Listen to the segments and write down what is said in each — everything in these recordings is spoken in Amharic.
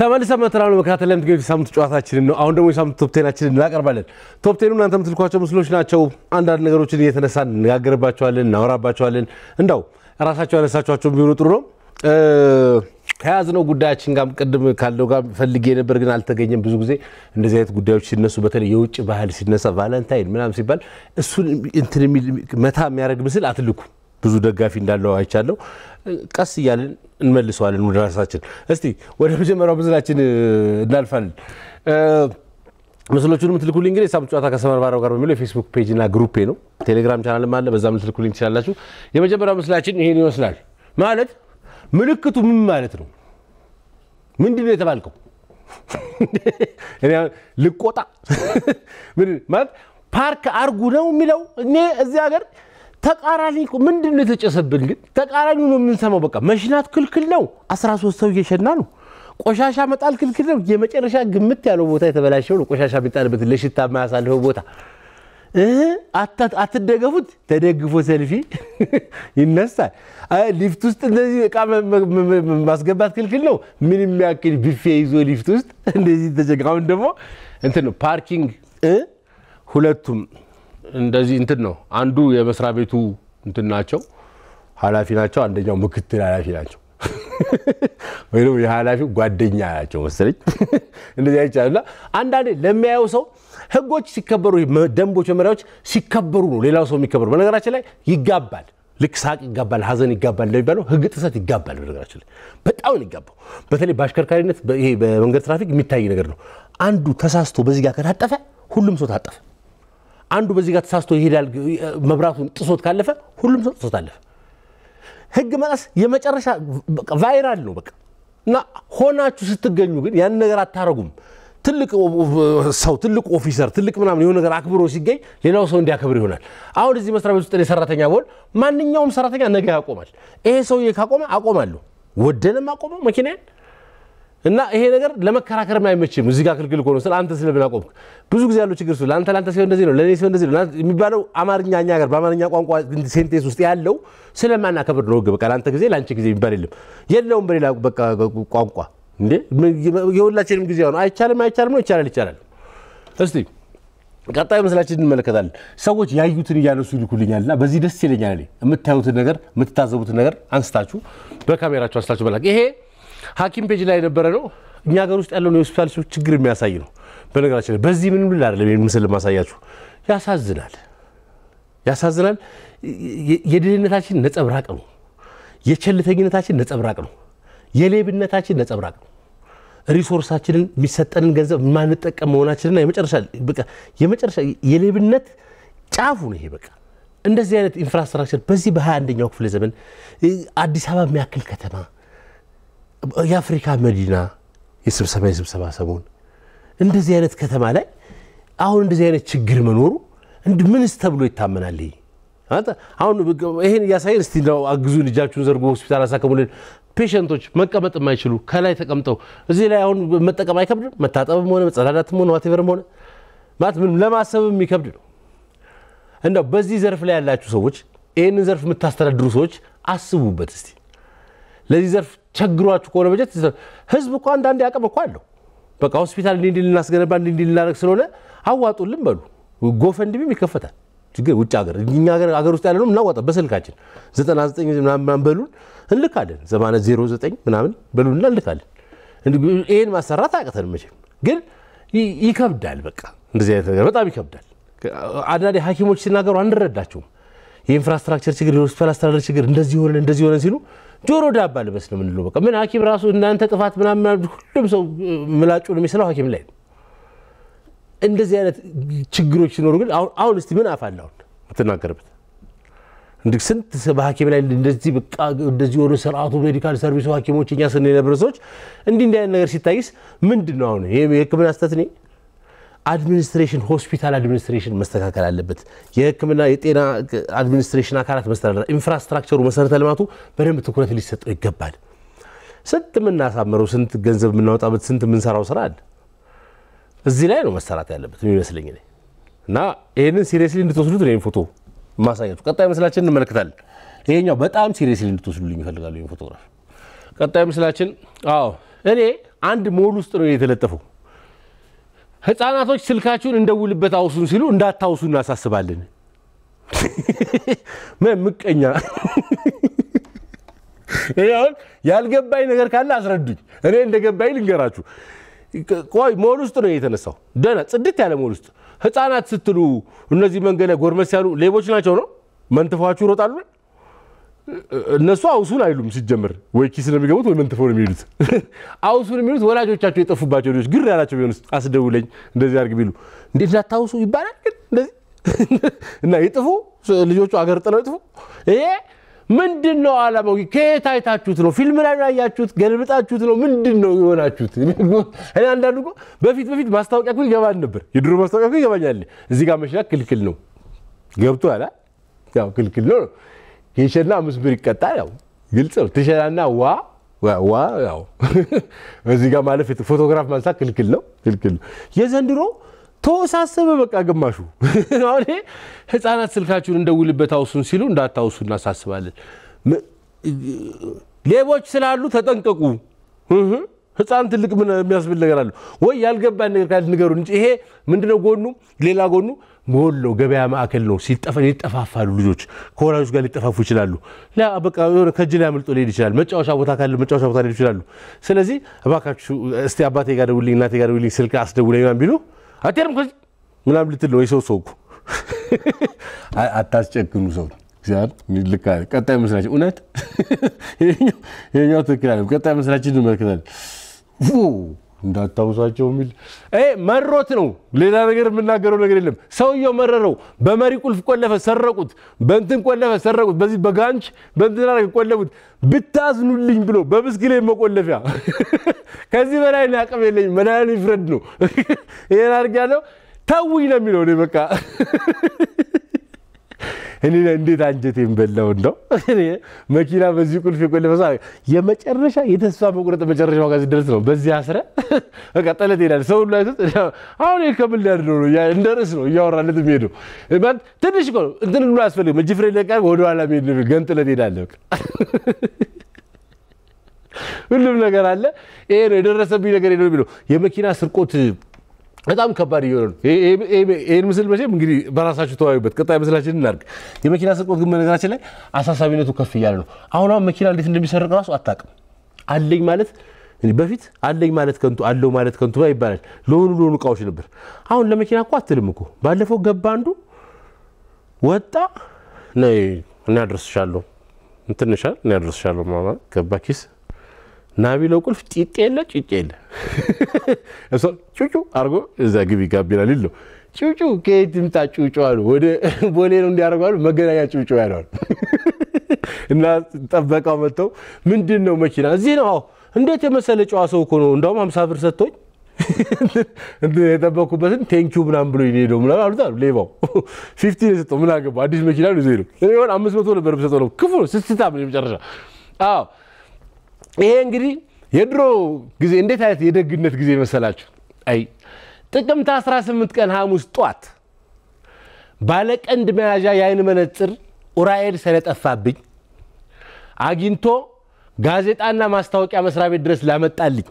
ተመልሰን መጥተናል። መከታተል ላይ የምትገኙት የሳምንቱ ጨዋታችንን ነው። አሁን ደግሞ የሳምንቱ ቶፕቴናችንን እናቀርባለን። ቶፕቴኑ እናንተ የምትልኳቸው ምስሎች ናቸው። አንዳንድ ነገሮችን እየተነሳ እንነጋገርባቸዋለን፣ እናወራባቸዋለን። እንዳው ራሳቸው ያነሳቸኋቸው ቢሆኑ ጥሩ ነው። ከያዝነው ጉዳያችን ጋር ቅድም ካለው ጋር ፈልጌ ነበር ግን አልተገኘም። ብዙ ጊዜ እንደዚህ አይነት ጉዳዮች ሲነሱ በተለይ የውጭ ባህል ሲነሳ ቫለንታይን ምናምን ሲባል እሱን እንትን መታ የሚያደርግ ምስል አትልኩ። ብዙ ደጋፊ እንዳለው አይቻለሁ። ቀስ እያለን እንመልሰዋለን ወደ ራሳችን። እስቲ ወደ መጀመሪያው ምስላችን እናልፋለን። ምስሎቹን የምትልኩልኝ እንግዲህ ሳምንት ጨዋታ ከሰመርባሪያው ጋር በሚለው የፌስቡክ ፔጅ እና ግሩፔ ነው። ቴሌግራም ቻናልም አለ፣ በዛም ልትልኩልኝ ትችላላችሁ። የመጀመሪያው ምስላችን ይሄን ይመስላል። ማለት ምልክቱ ምን ማለት ነው? ምንድን ነው የተባልከው? ልቆጣ ማለት ፓርክ አርጉ ነው የሚለው እኔ እዚህ ሀገር ተቃራኒ ምንድን ነው የተጨሰብን? ግን ተቃራኒ ነው የምንሰማው። በቃ መሽናት ክልክል ነው። አስራ ሶስት ሰው እየሸና ነው። ቆሻሻ መጣል ክልክል ነው። የመጨረሻ ግምት ያለው ቦታ የተበላሸው ነው። ቆሻሻ የሚጣልበት ለሽታ የማያሳልፈው ቦታ አትደገፉት። ተደግፎ ሰልፊ ይነሳል። ሊፍት ውስጥ እንደዚህ እቃ ማስገባት ክልክል ነው። ምን የሚያክል ቢፌ ይዞ ሊፍት ውስጥ እንደዚህ ተቸግ አሁን ደግሞ እንትን ነው ፓርኪንግ ሁለቱም እንደዚህ እንትን ነው። አንዱ የመስሪያ ቤቱ እንትን ናቸው ኃላፊ ናቸው፣ አንደኛው ምክትል ኃላፊ ናቸው። ወይም የኃላፊው ጓደኛ ናቸው መሰለኝ እንደዚህ አይቻልና አንዳንዴ ለሚያየው ሰው ህጎች ሲከበሩ ደንቦች፣ መመሪያዎች ሲከበሩ ነው ሌላው ሰው የሚከበሩ። በነገራችን ላይ ይጋባል። ልክ ሳቅ ይጋባል፣ ሀዘን ይጋባል እንደሚባለው ህግ ጥሰት ይጋባል። በነገራችን ላይ በጣም ይጋባው። በተለይ በአሽከርካሪነት ይሄ በመንገድ ትራፊክ የሚታይ ነገር ነው። አንዱ ተሳስቶ በዚህ ጋር ከታጠፈ ሁሉም ሰው ታጠፈ። አንዱ በዚህ ጋር ተሳስቶ ይሄዳል መብራቱን ጥሶት ካለፈ ሁሉም ሰው ጥሶት አለፈ። ህግ መጣስ የመጨረሻ ቫይራል ነው በቃ እና ሆናችሁ ስትገኙ ግን ያን ነገር አታረጉም። ትልቅ ሰው ትልቅ ኦፊሰር ትልቅ ምናምን የሆነ ነገር አክብሮ ሲገኝ ሌላው ሰው እንዲያከብር ይሆናል። አሁን እዚህ መስሪያ ቤት ውስጥ ሰራተኛ ብሆን ማንኛውም ሰራተኛ ነገ ያቆማል። ይሄ ሰውዬ ካቆመ አቆማለሁ፣ ወደንም አቆመው መኪናን እና ይሄ ነገር ለመከራከርም አይመችም። እዚህ ጋር ክልክል ሆኖ ስለ አንተ ስለምን አቆምክ? ብዙ ጊዜ ያለው ችግር ስለ አንተ ለአንተ ሲሆን እንደዚህ ነው፣ ለእኔ ሲሆን እንደዚህ ነው የሚባለው አማርኛ እኛ ጋር በአማርኛ ቋንቋ ሴንቴንስ ውስጥ ያለው ስለማናከብር ነው። ህግ በቃ ለአንተ ጊዜ ለአንቺ ጊዜ የሚባል የለም፣ የለውም በሌላ በቃ ቋንቋ እንዴ የሁላችንም ጊዜ ነው። አይቻልም አይቻልም ነው፣ ይቻላል ይቻላል። እስቲ ቀጣዩ ምስላችን እንመለከታለን። ሰዎች ያዩትን እያነሱ ይልኩልኛል እና በዚህ ደስ ይለኛል። እኔ የምታዩትን ነገር የምትታዘቡትን ነገር አንስታችሁ በካሜራችሁ አንስታችሁ መላክ ይሄ ሀኪም ፔጅ ላይ የነበረ ነው። እኛ ሀገር ውስጥ ያለውን የሆስፒታል ችግር የሚያሳይ ነው። በነገራችን በዚህ ምንም ልል አይደለም ምስል ማሳያችሁ። ያሳዝናል፣ ያሳዝናል። የድህነታችን ነጸብራቅ ነው። የቸልተኝነታችን ነጸብራቅ ነው። የሌብነታችን ነጸብራቅ ነው። ሪሶርሳችንን የሚሰጠንን ገንዘብ የማንጠቀም መሆናችንና የመጨረሻ የሌብነት ጫፉ ነው ይሄ በቃ። እንደዚህ አይነት ኢንፍራስትራክቸር በዚህ በ21ኛው ክፍለ ዘመን አዲስ አበባ የሚያክል ከተማ የአፍሪካ መዲና የስብሰባ የስብሰባ ሰሞን እንደዚህ አይነት ከተማ ላይ አሁን እንደዚህ አይነት ችግር መኖሩ እንድ ምንስ ተብሎ ይታመናል? አሁን ይሄን እያሳየን እስቲ አግዙን፣ እጃችሁን ዘርጎ ሆስፒታል አሳከሙልን። ፔሽንቶች መቀመጥ የማይችሉ ከላይ ተቀምጠው እዚህ ላይ አሁን መጠቀም አይከብድም? መታጠብም ሆነ መጸዳዳትም ሆነ ዋቴቨርም ሆነ ማለት ምን ለማሰብ የሚከብድ ነው። እንደው በዚህ ዘርፍ ላይ ያላችሁ ሰዎች፣ ይህንን ዘርፍ የምታስተዳድሩ ሰዎች አስቡበት እስቲ ለዚህ ዘርፍ ቸግሯችሁ ከሆነ በጀት ህዝብ እኮ አንዳንድ አቅም እኮ አለው። በቃ ሆስፒታል እንዲህ እንዲህ ልናስገነባ እንዲህ እንዲህ ልናደርግ ስለሆነ አዋጡልን በሉ። ጎፈንድሚም ይከፈታል። ችግር ውጭ ሀገር እኛ ሀገር ሀገር ውስጥ ያለነው እናዋጣ በስልካችን 99 ምናምን በሉን እንልካለን። 809 ምናምን በሉንና እንልካለን። ይህን ማሰራት አቅተን መቼም ግን ይከብዳል። በቃ እንደዚህ አይነት ነገር በጣም ይከብዳል። አንዳንዴ ሐኪሞች ሲናገሩ አንረዳቸውም። የኢንፍራስትራክቸር ችግር፣ የሆስፒታል አስተዳደር ችግር እንደዚህ ሆነን እንደዚህ ሆነን ሲሉ ጆሮ ዳባ ልበስ ነው የምንለው። በቃ ምን ሐኪም ራሱ እናንተ ጥፋት ምናምን፣ ሁሉም ሰው ምላጩን የሚስለው ሐኪም ላይ ነው። እንደዚህ አይነት ችግሮች ሲኖሩ ግን አሁን እስቲ ምን አፍ አለ አሁን የምትናገርበት እንዲ ስንት በሐኪም ላይ እንደዚህ በቃ እንደዚህ ሆነ ስርዓቱ ሜዲካል ሰርቪሱ ሐኪሞች እኛ ስንነብረ ሰዎች እንዲህ እንዲህ አይነት ነገር ሲታይስ ምንድን ነው አሁን ይህ የሕክምና ስተት አድሚኒስትሬሽን ሆስፒታል አድሚኒስትሬሽን መስተካከል አለበት። የህክምና የጤና አድሚኒስትሬሽን አካላት መስተዳደር፣ ኢንፍራስትራክቸሩ መሰረተ ልማቱ በደንብ ትኩረት ሊሰጠው ይገባል። ስንት የምናሳምረው ስንት ገንዘብ የምናወጣበት ስንት የምንሰራው ስራ አለ። እዚህ ላይ ነው መሰራት ያለበት የሚመስለኝ እና ይህንን ሲሪየስሊ እንድትወስዱት ነው ፎቶ ማሳየቱ። ቀጣይ ምስላችን እንመለከታለን። ይሄኛው በጣም ሲሪየስሊ እንድትወስዱልኝ ይፈልጋሉ ፎቶግራፍ። ቀጣይ ምስላችን አዎ፣ እኔ አንድ ሞል ውስጥ ነው የተለጠፈው ህፃናቶች ስልካችሁን እንደውልበት አውሱን ሲሉ እንዳታውሱ እናሳስባለን። ምቀኛ ሁን አሁን ያልገባኝ ነገር ካለ አስረዱኝ። እኔ እንደገባኝ ልንገራችሁ። ቆይ ሞል ውስጥ ነው የተነሳው። ደህና ጽድት ያለ ሞል ውስጥ ህፃናት ስትሉ እነዚህ መንገድ ጎርመስ ያሉ ሌቦች ናቸው ነው መንትፏችሁ ይሮጣሉ። እነሱ አውሱን አይሉም ሲጀምር፣ ወይ ኪስ ነው የሚገቡት ወይ መንትፈው ነው የሚሄዱት። አውሱን የሚሉት ወላጆቻቸው የጠፉባቸው ልጆች ግር ያላቸው ቢሆንስ አስደውለኝ እንደዚህ አድርግ ቢሉ እንዴት እንዳታውሱ ይባላል። ግን እንደዚህ እና ይጥፉ ልጆቹ አገር ጥለው ይጥፉ። ይሄ ምንድን ነው አላማው? ከየት አይታችሁት ነው? ፊልም ላይ ያያችሁት ገልብጣችሁት ነው? ምንድን ነው የሆናችሁት? እኔ አንዳንዱ እኮ በፊት በፊት ማስታወቂያ እኮ ይገባል ነበር። የድሮ ማስታወቂያ እኮ ይገባኛል። እዚህ ጋር መሽናት ክልክል ነው ገብቶ ያላ ያው ክልክል ነው ነው ጌሸና አምስት ብር ይቀጣ ያው ግልጽ ነው። ትሸናና ዋ ዋ ያው እዚህ ጋር ማለፍ ፎቶግራፍ ማንሳት ክልክል ነው ክልክል ነው። የዘንድሮ ተወሳሰበ በቃ ግማሹ። አሁን ህፃናት ስልካችሁን እንደውልበት አውሱን ሲሉ እንዳታውሱ እናሳስባለን። ሌቦች ስላሉ ተጠንቀቁ። ህፃን ትልቅ የሚያስብል ነገር አለ ወይ? ያልገባን ነገር ካለ ንገሩን እንጂ ይሄ ምንድነው ጎኑ ሌላ ጎኑ በወሎ ገበያ ማዕከል ነው ይጠፋፋሉ። ልጆች ከወላጆች ጋር ሊጠፋፉ ይችላሉ። በቃ ከእጅ ሊያመልጦ ሊሄድ ይችላል። መጫወቻ ቦታ ካለ መጫወቻ ቦታ ሊሄድ ይችላሉ። ስለዚህ እባካችሁ እስቲ አባቴ ጋር ደውልኝ፣ እናቴ ጋር ደውልኝ፣ ስልክ አስደውለኝ ምናምን ቢሉ አትሄድም ከዚህ ምናምን ልትል ነው የሰው ሰው እኮ አታስጨክኑ ሰው ልክ አለ። ቀጣይ ምስላችን እውነት ይኸኛው ትክክል አለ። ቀጣይ መስላችን እንመለከታለን። እንዳታውሳቸው የሚል መሮት ነው። ሌላ ነገር የምናገረው ነገር የለም። ሰውየው መረረው። በመሪ ቁልፍ ቆለፈ፣ ሰረቁት። በእንትን ቆለፈ፣ ሰረቁት። በዚህ በጋንች በእንትን አደረገ፣ ቆለፉት። ብታዝኑልኝ ብሎ በብስክሌት መቆለፊያ ከዚህ በላይ አቅም የለኝ። መድኃኒዓለም ይፍረድ ነው። ይሄን አድርጌያለሁ ተውኝ ነው የሚለው። እኔ በቃ እኔ እንዴት አንጀቴን በላው እንደው መኪና በዚህ ቁልፍ የቆለፈ የመጨረሻ የተስፋ መቁረጥ መጨረሻ ዋጋ ሲደርስ ነው። በዚህ አስረ በቃ ጠለት ይላል ሰው ሁሉ አይቶት አሁን ከምን ሊያድነው ነው? እንደ ርዕስ ነው እያወራለት የሚሄደው ማለት ትንሽ እኮ እንትን ብሎ አያስፈልግም። እጅ ፍሬ ለቃ ወደኋላ ሄድ ገን ጥለት ሄዳለህ። ሁሉም ነገር አለ። ይሄ ነው የደረሰብኝ ነገር ነው የሚለው የመኪና ስርቆት በጣም ከባድ እየሆነ ነው። ይህን ምስል መቼም እንግዲህ በራሳችሁ ተወያዩበት። ቀጣይ ምስላችን እናድርግ። የመኪና ስርቆት ግን በነገራችን ላይ አሳሳቢነቱ ከፍ እያለ ነው። አሁን አሁን መኪና እንዴት እንደሚሰርቅ ራሱ አታውቅም። አለኝ ማለት በፊት አለኝ ማለት ከንቱ አለው ማለት ከንቱ ይባላል። ለሆኑ ለሆኑ እቃዎች ነበር። አሁን ለመኪና እኮ አትልም እኮ። ባለፈው ገባ አንዱ ወጣ እናደርስሻለሁ እንትንሻል እናደርስሻለሁ ገባ ኪስ ናቢሎ ቁልፍ ጢጥ የለ ጭጭ የለ እሷ ጩጩ አርጎ እዛ ግቢ ጋቢና ሊል ነው። ጩጩ ከየት ይምጣ ጩጩ አሉ። ወደ ቦሌ ነው እንዲያደርጉ አሉ። መገናኛ ጩጩ ያለዋል እና ጠበቃው መጥተው ምንድን ነው መኪና እዚህ ነው እንዴት የመሰለ ጨዋ ሰው እኮ ነው። እንዳውም ሀምሳ ብር ሰጥቶኝ የጠበኩበትን ቴንኪዩ ምናምን ብሎ ሄደው ምናምን አሉት አሉ። ሌባው ፊፍቲን የሰጠው ምን አገባው አዲስ መኪና ነው ይዞ ሄደው። አምስት መቶ ነበር ሰጠው ነው ክፉ ነው ስስታ የመጨረሻ አዎ ይሄ እንግዲህ የድሮ ጊዜ እንዴት አይነት የደግነት ጊዜ መሰላችሁ? አይ ጥቅምት 18 ቀን ሐሙስ ጧት ባለቀንድ መያዣ የአይን መነጽር ኡራኤል ስለጠፋብኝ አግኝቶ ጋዜጣና ማስታወቂያ መስሪያ ቤት ድረስ ላመጣልኝ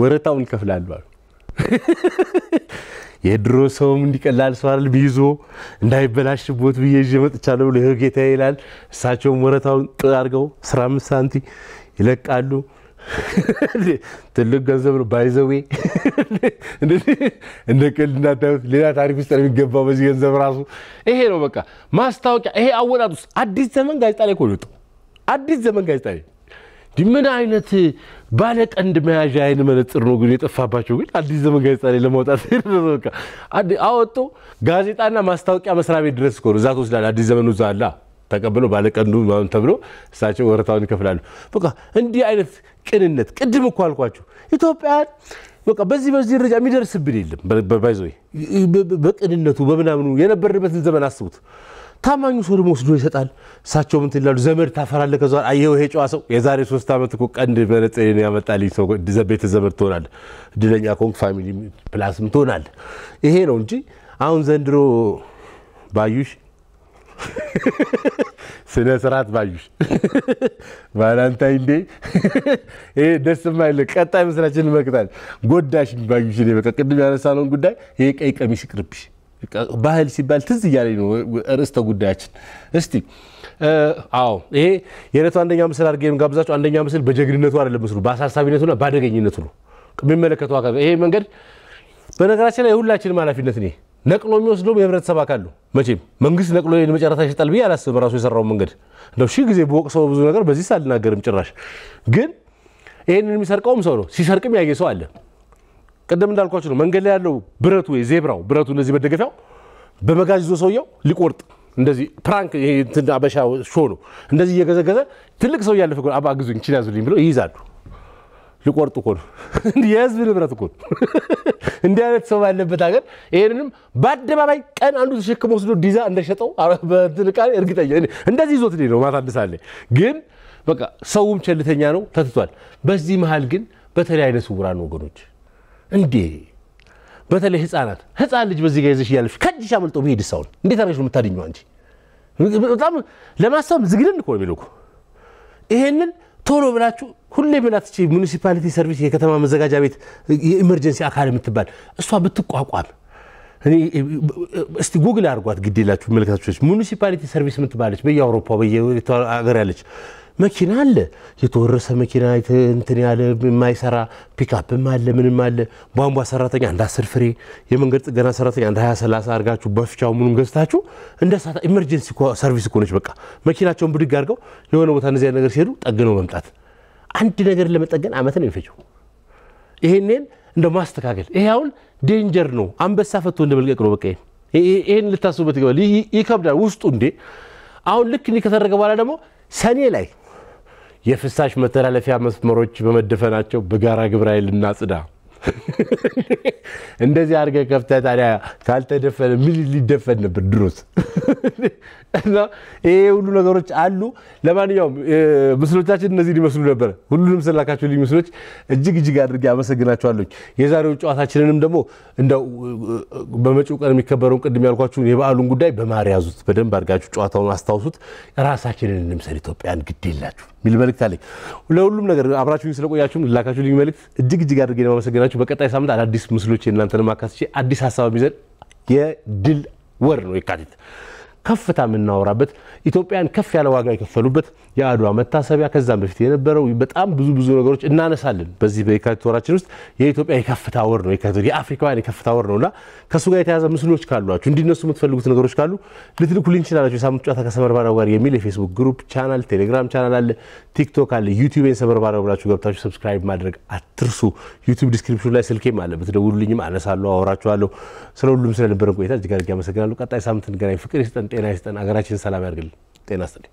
ወረታውን ከፍላለሁ አሉ። የድሮ ሰውም እንዲቀላል ሰው አይደል ቢይዞ እንዳይበላሽቦት ብዬ ይዤ መጥቻለሁ ብሎ ይኸው ጌታዬ ይላል። እሳቸውም ወረታውን ጥ አድርገው 15 ሳንቲ ይለቃሉ። ትልቅ ገንዘብ ነው። ባይዘዌ እንደ ቅልድ እንዳታዩት፣ ሌላ ታሪክ ውስጥ ነው የሚገባው በዚህ ገንዘብ ራሱ። ይሄ ነው በቃ ማስታወቂያ። ይሄ አወጣጥ ውስጥ አዲስ ዘመን ጋዜጣ ላይ እኮ ነው የወጣው። አዲስ ዘመን ጋዜጣ ላይ ምን አይነት ባለቀንድ መያዣ አይን መነጽር ነው ግን የጠፋባቸው። ግን አዲስ ዘመን ጋዜጣ ላይ ለማውጣት አወጡ። ጋዜጣና ማስታወቂያ መስሪያ ቤት ድረስ ከሆነ ነው። እዛ ትወስዳለህ። አዲስ ዘመኑ እዛ አለ ባለቀንዱ ምናምን ተብሎ እሳቸው ወረታውን ይከፍላሉ። በቃ እንዲህ አይነት ቅንነት ቅድም እኮ አልኳቸው ኢትዮጵያን በቃ በዚህ በዚህ ደረጃ የሚደርስብን የለም። ባይዞ በቅንነቱ በምናምኑ የነበርንበትን ዘመን አስቡት። ታማኙ ሰው ደግሞ ወስዶ ይሰጣል። እሳቸው ምንት ይላሉ? ዘመድ ታፈራለህ። ከዛ አየው ይሄ ጨዋ ሰው የዛሬ ሶስት ዓመት እኮ ቀንድ መነጽሬን ያመጣልኝ ሰው ቤተ ዘመድ ትሆናል። እድለኛ ኮንክ ፋሚሊ ፕላስም ትሆናል። ይሄ ነው እንጂ አሁን ዘንድሮ ባዩሽ ስነ ስርዓት ባዩሽ ቫላንታይን ዴይ ይሄ ደስ የማይል ቀጣይ መስላችን እንመክታለን። ጎዳሽ ባዩሽ በቃ ቅድም ያነሳነውን ጉዳይ ይሄ ቀይ ቀሚስ ይቅርብሽ። ባህል ሲባል ትዝ እያለኝ ነው ርዕስተ ጉዳያችን። እስቲ አዎ ይሄ የዕለቱ አንደኛ ምስል አድርጌ ጋብዛችሁ። አንደኛ ምስል በጀግንነቱ አይደለም ምስሉ፣ በአሳሳቢነቱና በአደገኝነቱ ነው የሚመለከተው አካል። ይሄ መንገድ በነገራችን ላይ የሁላችንም ኃላፊነት እኔ ነቅሎ የሚወስደው የህብረተሰብ አካል ነው። መቼም መንግስት ነቅሎ መጨረሻ ይሸጣል ብዬ አላስብም። ራሱ የሰራው መንገድ እንደው ሺህ ጊዜ በወቅ ሰው ብዙ ነገር በዚህ ሳልናገርም ጭራሽ ግን ይህንን የሚሰርቀውም ሰው ነው። ሲሰርቅም ያየ ሰው አለ። ቅድም እንዳልኳቸው ነው። መንገድ ላይ ያለው ብረቱ ዜብራው ብረቱ እንደዚህ መደገፊያው በመጋዝ ይዞ ሰውየው ሊቆርጥ እንደዚህ ፕራንክ ይሄ አበሻ ሾ ነው። እንደዚህ እየገዘገዘ ትልቅ ሰው እያለፈ አባ ግዙኝ ችል ያዙልኝ ብለው ይይዛሉ። ሊቆርጡ እኮ ነው። የህዝብ ንብረት እኮ እንዲህ አይነት ሰው ያለበት ሀገር ይህንንም በአደባባይ ቀን አንዱ ተሸክሞ ወስዶ ዲዛ እንደሸጠው በጥንቃቄ እርግጠኛ እንደዚህ ይዞት ነው ማታ አድሳለ። ግን በቃ ሰውም ቸልተኛ ነው ተትቷል። በዚህ መሀል ግን በተለይ አይነ ስውራን ወገኖች እንዴ በተለይ ህፃናት ህፃን ልጅ በዚህ ጋር ይዘሽ እያለፍሽ ከእጅሽ አመልጦ ብሄድ ሳሁን እንዴት አድርገሽ ነው የምታድኘው? አንቺ በጣም ለማሰብ ዝግልን እኮ ነው ይሄንን ቶሎ ብላችሁ ሁሌ ብላት ሙኒሲፓሊቲ ሰርቪስ የከተማ መዘጋጃ ቤት የኢመርጀንሲ አካል የምትባል እሷ ብትቋቋም እስቲ ጉግል አድርጓት ግዴላችሁ የላችሁ ሙኒሲፓሊቲ ሰርቪስ የምትባለች በየአውሮፓ በየሀገር ያለች መኪና አለ፣ የተወረሰ መኪና እንትን ያለ የማይሰራ ፒካፕም አለ፣ ምንም አለ። ቧንቧ ሰራተኛ እንደ አስር ፍሬ የመንገድ ጥገና ሰራተኛ እንደ ሀያ ሰላሳ አድርጋችሁ በፍቻው ምኑን ገዝታችሁ እንደ ሳታ ኢመርጀንሲ ሰርቪስ እኮ ነች። በቃ መኪናቸውን ብድግ አድርገው የሆነ ቦታ እንደዚያ ነገር ሲሄዱ ጠግነው መምጣት። አንድ ነገር ለመጠገን አመትን የሚፈጀው ይሄንን እንደ ማስተካከል ይሄ አሁን ዴንጀር ነው። አንበሳ ፈቶ እንደ መልቀቅ ነው። በቃ ይሄን ልታስቡበት ይገባል። ይከብዳል ውስጡ እንዴ። አሁን ልክ እንዲህ ከተደረገ በኋላ ደግሞ ሰኔ ላይ የፍሳሽ መተላለፊያ መስመሮች በመደፈናቸው በጋራ ግብረ ኃይል እናጽዳ። እንደዚህ አድርገህ ከፍተህ ታዲያ ካልተደፈነ ምን ሊደፈን ነበር? ድሮስ እና ይሄ ሁሉ ነገሮች አሉ። ለማንኛውም ምስሎቻችን እነዚህ ሊመስሉ ነበረ። ሁሉንም ልዩ ምስሎች እጅግ እጅግ አድርጌ አመሰግናችኋለሁ። የዛሬው ጨዋታችንንም ደግሞ እንደው በመጪው ቀን የሚከበረውን ቅድም ያልኳችሁን የበዓሉን ጉዳይ በማር ያዙት፣ በደንብ አድርጋችሁ ጨዋታውን አስታውሱት። ራሳችንን እንምሰል ኢትዮጵያን፣ ግድ የላችሁ የሚል መልእክት አለኝ። ለሁሉም ነገር አብራችሁ ስለቆያችሁም ላካችሁ ልዩ መልእክት እጅግ እጅግ አድርጌ ማመሰግናችሁ። በቀጣይ ሳምንት አዳዲስ ምስሎች እናንተን ማካስቼ አዲስ ሀሳብ ይዘን የድል ወር ነው የካቲት ከፍታ የምናወራበት ኢትዮጵያን ከፍ ያለ ዋጋ የከፈሉበት የአድዋ መታሰቢያ ከዛም በፊት የነበረው በጣም ብዙ ብዙ ነገሮች እናነሳለን። በዚህ በየካቲት ወራችን ውስጥ የኢትዮጵያ የከፍታ ወር ነው፣ የአፍሪካውያን የከፍታ ወር ነው እና ከእሱ ጋር የተያዘ ምስሎች ካሏችሁ እንዲነሱ የምትፈልጉት ነገሮች ካሉ ልትልኩልኝ ትችላላችሁ። የሳምንት ጨዋታ ከሰመር ባሪያው ጋር የሚል የፌስቡክ ግሩፕ ቻናል፣ ቴሌግራም ቻናል አለ፣ ቲክቶክ አለ፣ ዩቲዩብን ሰመር ባሪያው ብላችሁ ገብታችሁ ሰብስክራይብ ማድረግ አትርሱ። ዩቲዩብ ዲስክሪፕሽን ላይ ስልኬም አለ፣ ብትደውሉልኝም አነሳለሁ፣ አወራችኋለሁ። ስለ ሁሉም ስለነበረን ቆይታ እጅግ አድርጌ አመሰግናለሁ። ቀጣይ ሳምንት እንገናኝ። ፍቅር ይስጠን። ጤና ይስጠን። ሀገራችን ሰላም ያድርግልን። ጤና ይስጥልኝ።